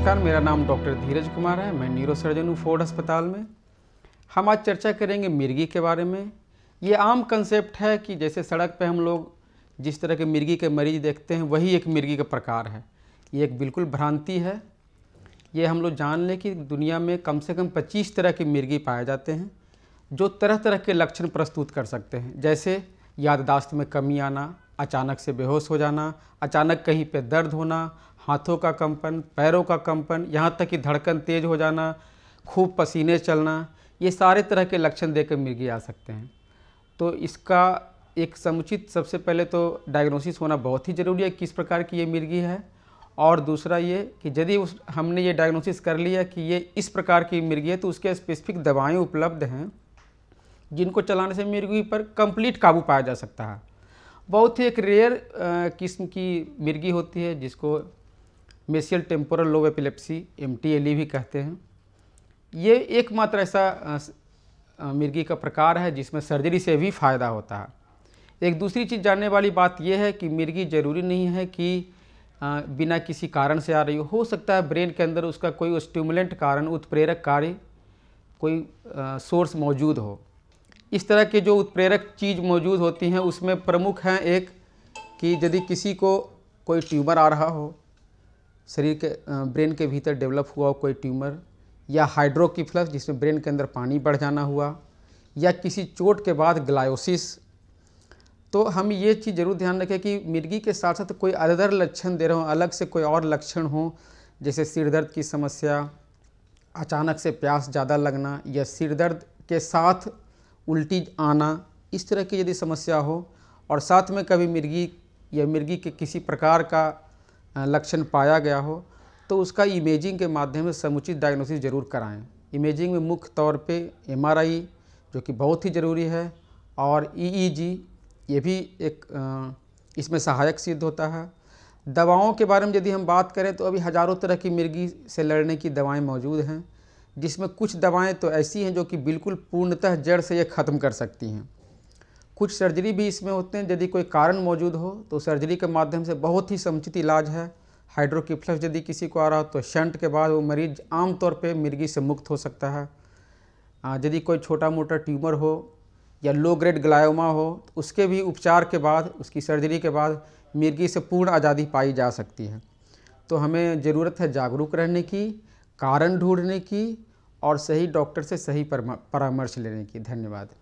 नमस्कार मेरा नाम डॉक्टर धीरज कुमार है मैं न्यूरोसर्जन हूँ फोर्ड अस्पताल में हम आज चर्चा करेंगे मिर्गी के बारे में ये आम कंसेप्ट है कि जैसे सड़क पे हम लोग जिस तरह के मिर्गी के मरीज देखते हैं वही एक मिर्गी का प्रकार है ये एक बिल्कुल भ्रांति है ये हम लोग जान लें कि दुनिया में कम से कम पच्चीस तरह के मिर्गी पाए जाते हैं जो तरह तरह के लक्षण प्रस्तुत कर सकते हैं जैसे याददाश्त में कमी आना अचानक से बेहोश हो जाना अचानक कहीं पे दर्द होना हाथों का कंपन पैरों का कंपन यहाँ तक कि धड़कन तेज हो जाना खूब पसीने चलना ये सारे तरह के लक्षण देकर मिर्गी आ सकते हैं तो इसका एक समुचित सबसे पहले तो डायग्नोसिस होना बहुत ही ज़रूरी है किस प्रकार की ये मिर्गी है और दूसरा ये कि यदि उस हमने ये डायग्नोसिस कर लिया कि ये इस प्रकार की मिर्गी है तो उसके स्पेसिफिक दवाएं उपलब्ध हैं जिनको चलाने से मिर्गी पर कंप्लीट काबू पाया जा सकता है बहुत ही एक रेयर किस्म की मिर्गी होती है जिसको mesial temporal lobe epilepsy M e भी कहते हैं ये एकमात्र ऐसा मिर्गी का प्रकार है जिसमें सर्जरी से भी फ़ायदा होता है एक दूसरी चीज़ जानने वाली बात यह है कि मिर्गी ज़रूरी नहीं है कि बिना किसी कारण से आ रही हो हो सकता है ब्रेन के अंदर उसका कोई स्टिमुलेंट कारण उत्प्रेरक कार्य कोई सोर्स मौजूद हो इस तरह के जो उत्प्रेरक चीज़ मौजूद होती हैं उसमें प्रमुख हैं एक कि यदि किसी को कोई ट्यूमर आ रहा हो शरीर के ब्रेन के भीतर डेवलप हुआ कोई ट्यूमर या हाइड्रोकिफ्लस जिसमें ब्रेन के अंदर पानी बढ़ जाना हुआ या किसी चोट के बाद ग्लायोसिस तो हम ये चीज़ ज़रूर ध्यान रखें कि मिर्गी के साथ साथ कोई अदर लक्षण दे रहे हों अलग से कोई और लक्षण हो जैसे सिर दर्द की समस्या अचानक से प्यास ज़्यादा लगना या सिर दर्द के साथ उल्टी आना इस तरह की यदि समस्या हो और साथ में कभी मिर्गी या मिर्गी के किसी प्रकार का लक्षण पाया गया हो तो उसका इमेजिंग के माध्यम से समुचित डायग्नोसिस ज़रूर कराएं इमेजिंग में मुख्य तौर पे एमआरआई जो कि बहुत ही ज़रूरी है और ईईजी e e ये भी एक इसमें सहायक सिद्ध होता है दवाओं के बारे में यदि हम बात करें तो अभी हज़ारों तरह की मिर्गी से लड़ने की दवाएं मौजूद हैं जिसमें कुछ दवाएं तो ऐसी हैं जो कि बिल्कुल पूर्णतः जड़ से ये ख़त्म कर सकती हैं कुछ सर्जरी भी इसमें होते हैं यदि कोई कारण मौजूद हो तो सर्जरी के माध्यम से बहुत ही समुचित इलाज है हाइड्रोकिप्लस यदि किसी को आ रहा हो तो शंट के बाद वो मरीज आमतौर पर मिर्गी से मुक्त हो सकता है यदि कोई छोटा मोटा ट्यूमर हो या लो ग्रेड ग्लायोमा हो तो उसके भी उपचार के बाद उसकी सर्जरी के बाद मिर्गी से पूर्ण आज़ादी पाई जा सकती है तो हमें ज़रूरत है जागरूक रहने की कारण ढूंढने की और सही डॉक्टर से सही परामर्श लेने की धन्यवाद